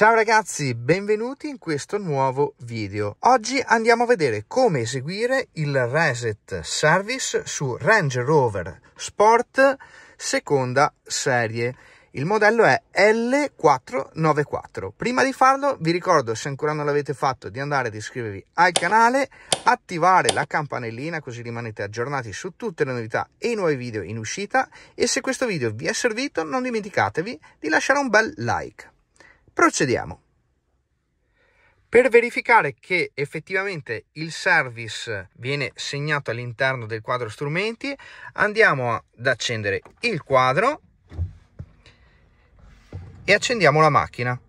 Ciao ragazzi, benvenuti in questo nuovo video. Oggi andiamo a vedere come eseguire il reset service su Range Rover Sport seconda serie. Il modello è L494. Prima di farlo vi ricordo, se ancora non l'avete fatto, di andare ad iscrivervi al canale, attivare la campanellina così rimanete aggiornati su tutte le novità e i nuovi video in uscita e se questo video vi è servito non dimenticatevi di lasciare un bel like. Procediamo. Per verificare che effettivamente il service viene segnato all'interno del quadro strumenti, andiamo ad accendere il quadro e accendiamo la macchina.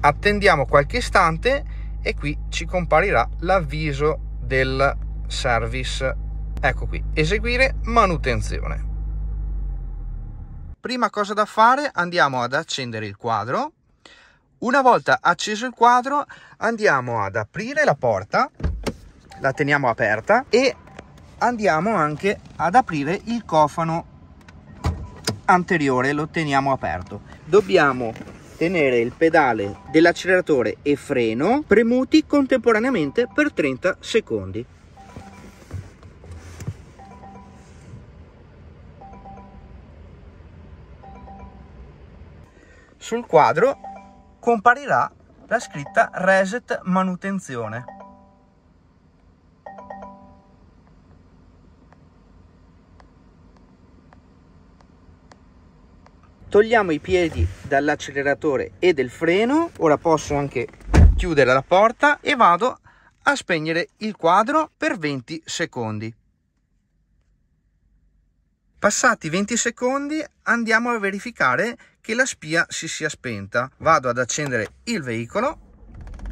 Attendiamo qualche istante e qui ci comparirà l'avviso del service. Ecco qui, eseguire manutenzione prima cosa da fare andiamo ad accendere il quadro una volta acceso il quadro andiamo ad aprire la porta la teniamo aperta e andiamo anche ad aprire il cofano anteriore lo teniamo aperto dobbiamo tenere il pedale dell'acceleratore e freno premuti contemporaneamente per 30 secondi sul quadro comparirà la scritta reset manutenzione. Togliamo i piedi dall'acceleratore e del freno, ora posso anche chiudere la porta e vado a spegnere il quadro per 20 secondi. Passati 20 secondi andiamo a verificare che la spia si sia spenta. Vado ad accendere il veicolo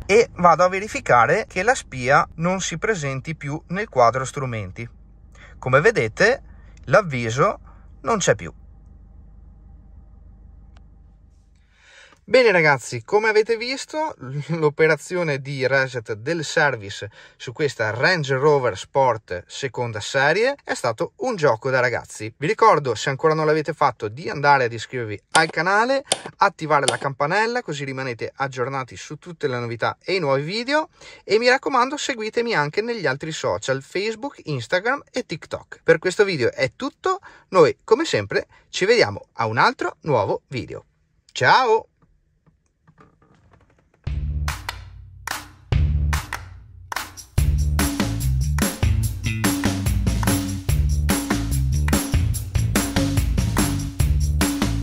e vado a verificare che la spia non si presenti più nel quadro strumenti. Come vedete l'avviso non c'è più. Bene ragazzi, come avete visto, l'operazione di reset del service su questa Range Rover Sport seconda serie è stato un gioco da ragazzi. Vi ricordo, se ancora non l'avete fatto, di andare ad iscrivervi al canale, attivare la campanella così rimanete aggiornati su tutte le novità e i nuovi video e mi raccomando seguitemi anche negli altri social Facebook, Instagram e TikTok. Per questo video è tutto, noi come sempre ci vediamo a un altro nuovo video. Ciao!